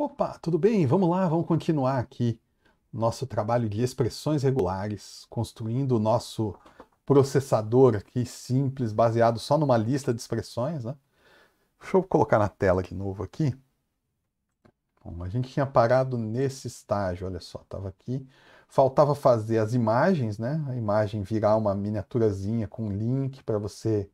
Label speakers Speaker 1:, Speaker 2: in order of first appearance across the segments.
Speaker 1: Opa, tudo bem? Vamos lá, vamos continuar aqui nosso trabalho de expressões regulares, construindo o nosso processador aqui simples, baseado só numa lista de expressões, né? Deixa eu colocar na tela de novo aqui. Bom, a gente tinha parado nesse estágio, olha só, estava aqui. Faltava fazer as imagens, né? A imagem virar uma miniaturazinha com um link para você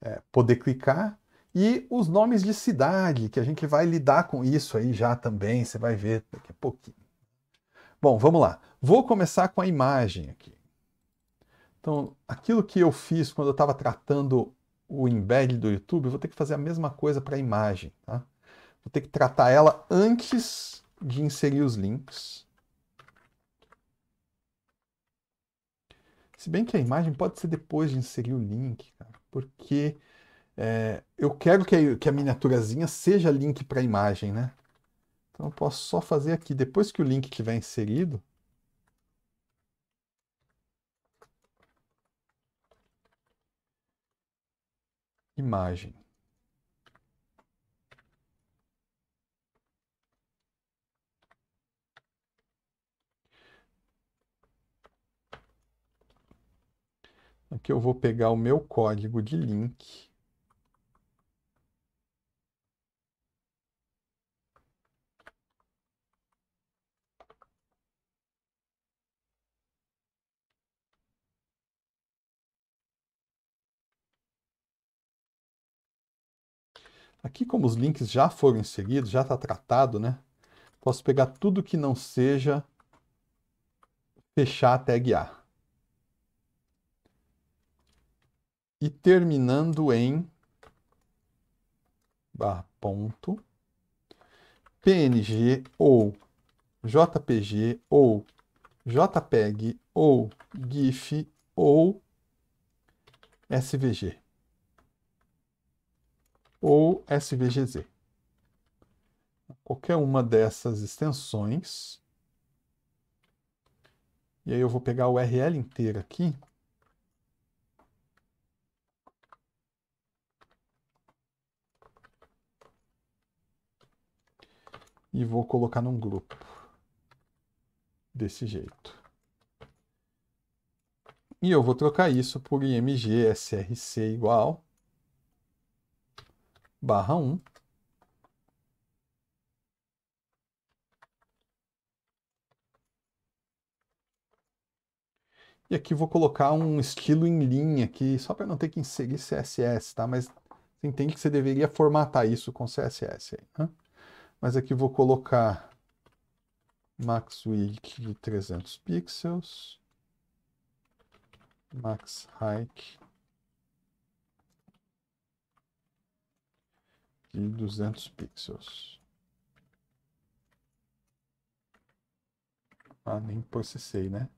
Speaker 1: é, poder clicar e os nomes de cidade, que a gente vai lidar com isso aí já também, você vai ver daqui a pouquinho. Bom, vamos lá. Vou começar com a imagem aqui. Então, aquilo que eu fiz quando eu estava tratando o embed do YouTube, eu vou ter que fazer a mesma coisa para a imagem, tá? Vou ter que tratar ela antes de inserir os links. Se bem que a imagem pode ser depois de inserir o link, cara, porque é, eu quero que a, que a miniaturazinha seja link para a imagem, né? Então eu posso só fazer aqui, depois que o link estiver inserido, imagem. Aqui eu vou pegar o meu código de link. Aqui, como os links já foram inseridos, já está tratado, né? Posso pegar tudo que não seja fechar a tag A. E terminando em barra ponto, PNG ou JPG ou JPEG ou GIF ou SVG ou SVGZ. Qualquer uma dessas extensões. E aí eu vou pegar o URL inteiro aqui. E vou colocar num grupo. Desse jeito. E eu vou trocar isso por img src igual barra 1. E aqui vou colocar um estilo em linha aqui, só para não ter que inserir CSS, tá? Mas você entende que você deveria formatar isso com CSS. Aí, né? Mas aqui vou colocar max-width de 300 pixels, max-height de 200 pixels. Ah, nem processei, né?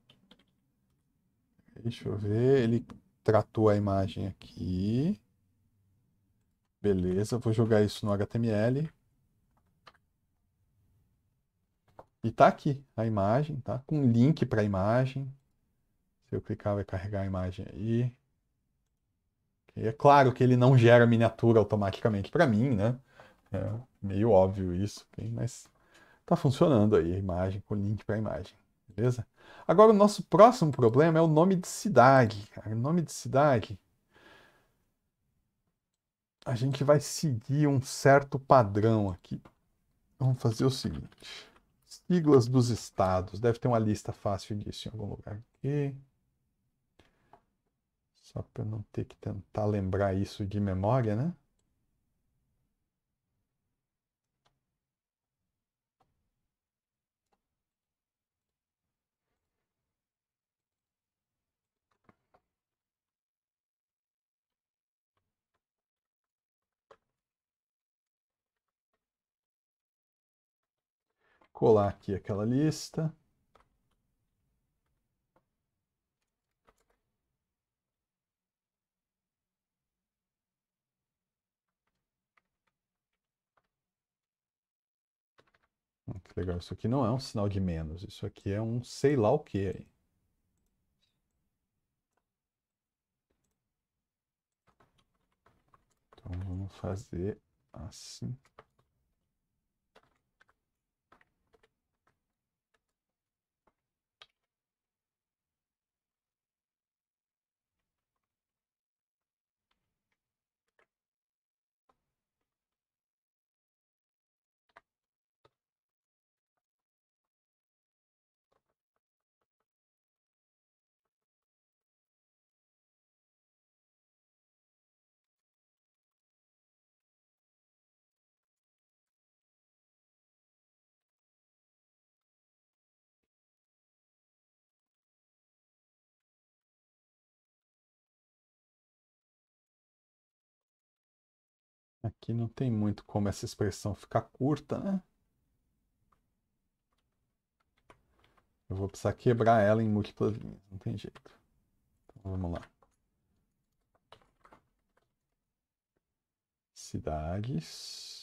Speaker 1: Deixa eu ver, ele tratou a imagem aqui. Beleza, vou jogar isso no HTML. E tá aqui a imagem, tá? Com link para a imagem. Se eu clicar, vai carregar a imagem aí é claro que ele não gera miniatura automaticamente para mim, né? É meio óbvio isso, mas tá funcionando aí a imagem com o link para a imagem, beleza? Agora o nosso próximo problema é o nome de cidade, cara. O nome de cidade a gente vai seguir um certo padrão aqui. Vamos fazer o seguinte: siglas dos estados. Deve ter uma lista fácil disso em algum lugar aqui. Só para não ter que tentar lembrar isso de memória, né? colar aqui aquela lista. legal. Isso aqui não é um sinal de menos. Isso aqui é um sei lá o que aí. Então vamos fazer assim. Aqui não tem muito como essa expressão ficar curta, né? Eu vou precisar quebrar ela em múltiplas linhas, não tem jeito. Então, vamos lá. Cidades.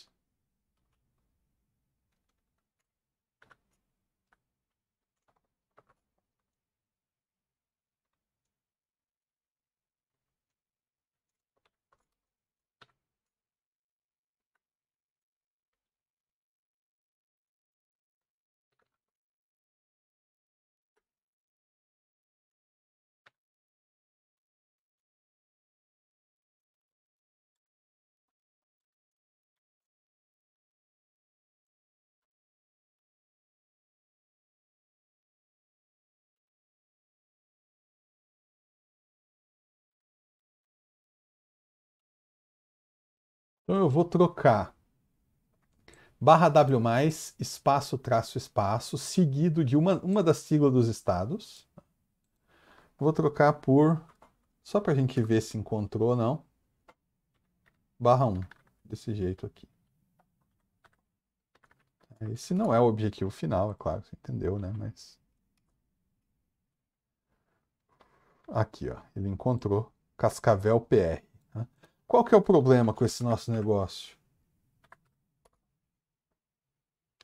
Speaker 1: Então eu vou trocar barra W+, espaço, traço, espaço, seguido de uma, uma das siglas dos estados. Vou trocar por, só para a gente ver se encontrou ou não, barra 1, desse jeito aqui. Esse não é o objetivo final, é claro, você entendeu, né? Mas... Aqui, ó, ele encontrou Cascavel PR. Qual que é o problema com esse nosso negócio?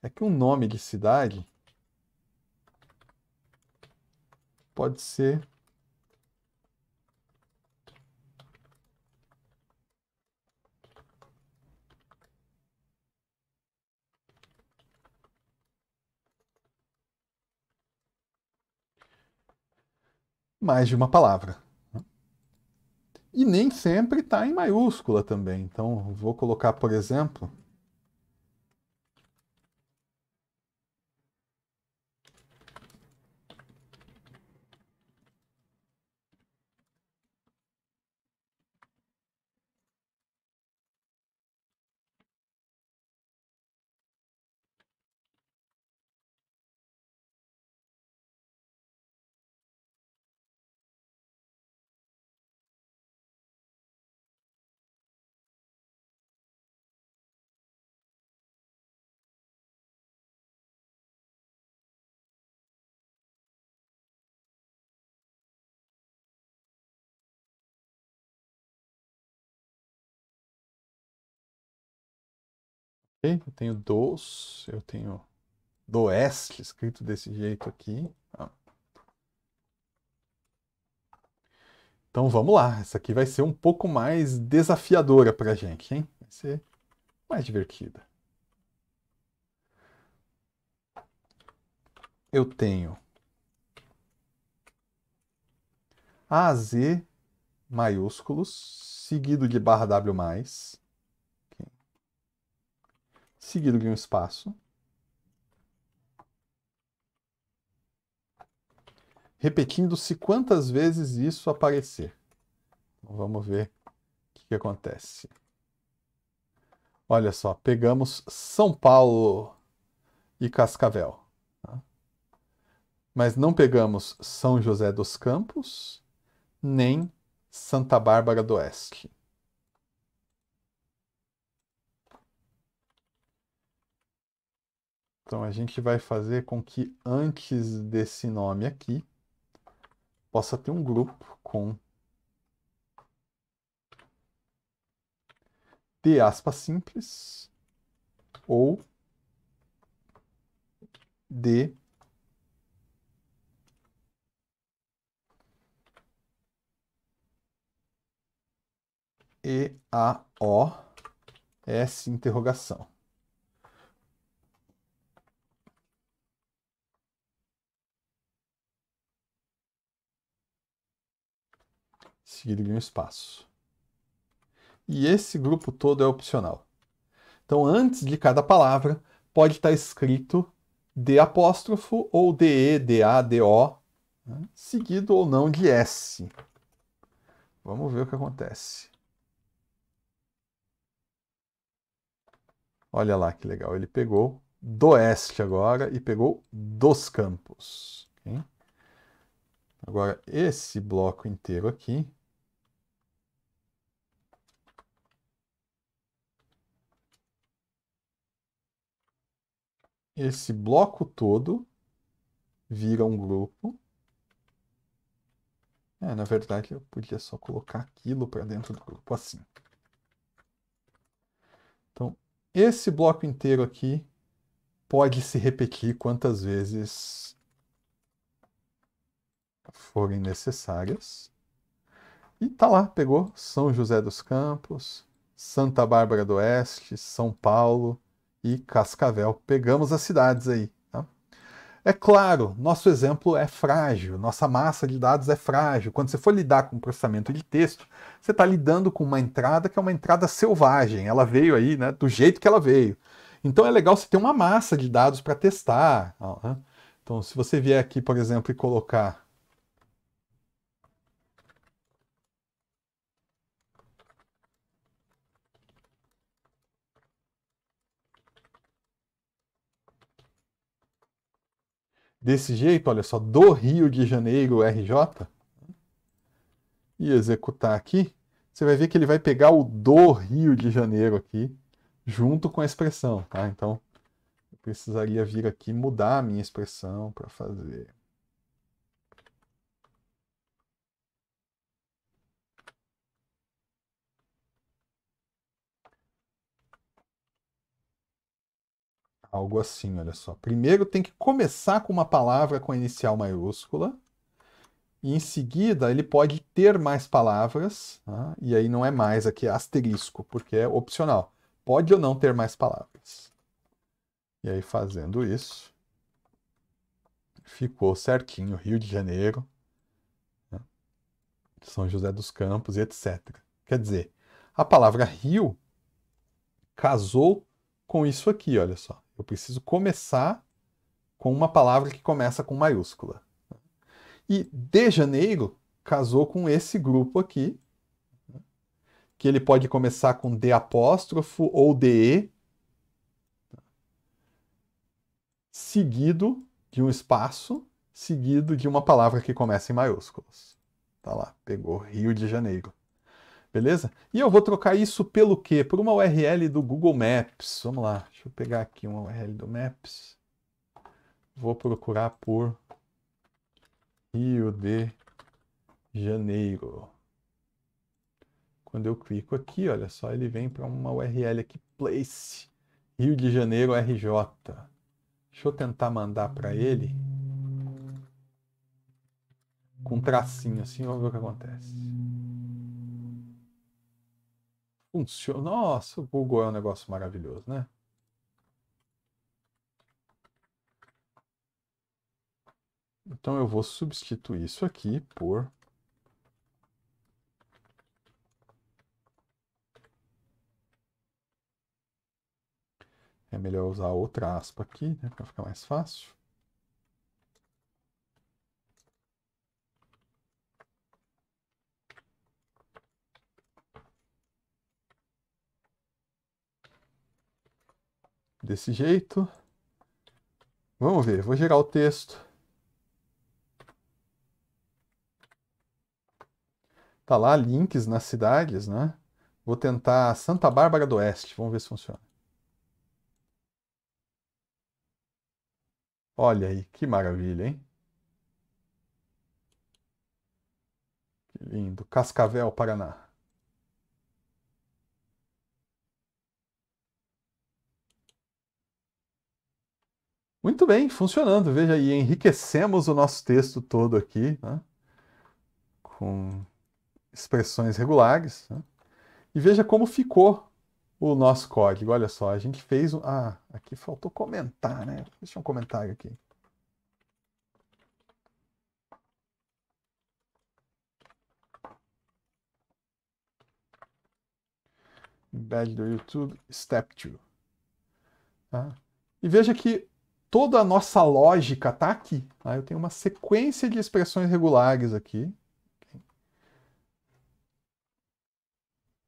Speaker 1: É que um nome de cidade pode ser mais de uma palavra. E nem sempre está em maiúscula também. Então, vou colocar, por exemplo, Eu tenho dos, eu tenho do oeste escrito desse jeito aqui. Então vamos lá, essa aqui vai ser um pouco mais desafiadora para a gente, hein? Vai ser mais divertida. Eu tenho AZ maiúsculos, seguido de barra W mais seguido de um espaço. Repetindo-se quantas vezes isso aparecer. Então, vamos ver o que, que acontece. Olha só, pegamos São Paulo e Cascavel. Tá? Mas não pegamos São José dos Campos, nem Santa Bárbara do Oeste. Então a gente vai fazer com que antes desse nome aqui possa ter um grupo com de aspas simples ou de E A O S interrogação. seguido de um espaço. E esse grupo todo é opcional. Então, antes de cada palavra, pode estar escrito D apóstrofo ou DE, DA, DO, né? seguido ou não de S. Vamos ver o que acontece. Olha lá que legal, ele pegou do oeste agora e pegou dos campos. Okay? Agora, esse bloco inteiro aqui esse bloco todo vira um grupo. É, na verdade, eu podia só colocar aquilo para dentro do grupo, assim. Então, esse bloco inteiro aqui pode se repetir quantas vezes forem necessárias. E tá lá, pegou São José dos Campos, Santa Bárbara do Oeste, São Paulo, e Cascavel. Pegamos as cidades aí. Tá? É claro, nosso exemplo é frágil, nossa massa de dados é frágil. Quando você for lidar com processamento de texto, você está lidando com uma entrada que é uma entrada selvagem. Ela veio aí né, do jeito que ela veio. Então é legal você ter uma massa de dados para testar. Né? Então, se você vier aqui, por exemplo, e colocar desse jeito, olha só, do Rio de Janeiro, RJ, e executar aqui, você vai ver que ele vai pegar o do Rio de Janeiro aqui, junto com a expressão, tá? Então, eu precisaria vir aqui mudar a minha expressão para fazer algo assim, olha só. Primeiro tem que começar com uma palavra com a inicial maiúscula, e em seguida ele pode ter mais palavras, tá? e aí não é mais, aqui é asterisco, porque é opcional. Pode ou não ter mais palavras. E aí fazendo isso, ficou certinho Rio de Janeiro, né? São José dos Campos, etc. Quer dizer, a palavra rio casou com isso aqui, olha só. Eu preciso começar com uma palavra que começa com maiúscula. E de janeiro casou com esse grupo aqui, que ele pode começar com D apóstrofo ou DE, seguido de um espaço, seguido de uma palavra que começa em maiúsculas. Tá lá, pegou Rio de Janeiro beleza? E eu vou trocar isso pelo quê? Por uma URL do Google Maps. Vamos lá, deixa eu pegar aqui uma URL do Maps. Vou procurar por Rio de Janeiro. Quando eu clico aqui, olha só, ele vem para uma URL aqui, place, Rio de Janeiro RJ. Deixa eu tentar mandar para ele com um tracinho assim, vamos ver o que acontece. Funciona. Nossa, o Google é um negócio maravilhoso, né? Então eu vou substituir isso aqui por É melhor usar outra aspa aqui, né, para ficar mais fácil. desse jeito. Vamos ver, vou gerar o texto. Tá lá links nas cidades, né? Vou tentar Santa Bárbara do Oeste, vamos ver se funciona. Olha aí, que maravilha, hein? Que lindo, Cascavel, Paraná. Muito bem, funcionando. Veja aí, enriquecemos o nosso texto todo aqui, né? com expressões regulares. Né? E veja como ficou o nosso código. Olha só, a gente fez. Um... Ah, aqui faltou comentar, né? Deixa um comentário aqui. Embed do YouTube, Step 2. Tá? E veja que toda a nossa lógica está aqui. Tá? Eu tenho uma sequência de expressões regulares aqui.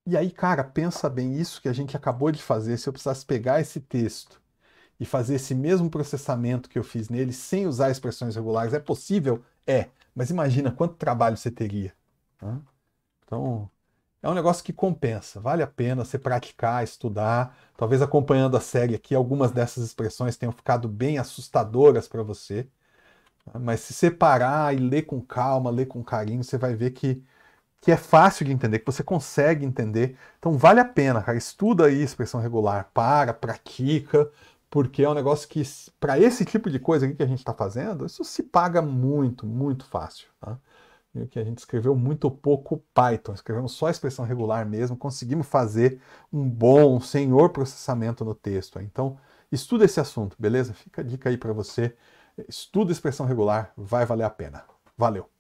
Speaker 1: E aí, cara, pensa bem isso que a gente acabou de fazer. Se eu precisasse pegar esse texto e fazer esse mesmo processamento que eu fiz nele sem usar expressões regulares, é possível? É. Mas imagina quanto trabalho você teria. Tá? Então, é um negócio que compensa, vale a pena você praticar, estudar. Talvez acompanhando a série aqui, algumas dessas expressões tenham ficado bem assustadoras para você. Né, mas se separar e ler com calma, ler com carinho, você vai ver que, que é fácil de entender, que você consegue entender. Então vale a pena, cara. Estuda aí expressão regular, para, pratica, porque é um negócio que, para esse tipo de coisa que a gente está fazendo, isso se paga muito, muito fácil. Tá? viu que a gente escreveu muito pouco Python, escrevemos só a expressão regular mesmo, conseguimos fazer um bom, senhor processamento no texto. Então, estuda esse assunto, beleza? Fica a dica aí para você. Estuda expressão regular, vai valer a pena. Valeu!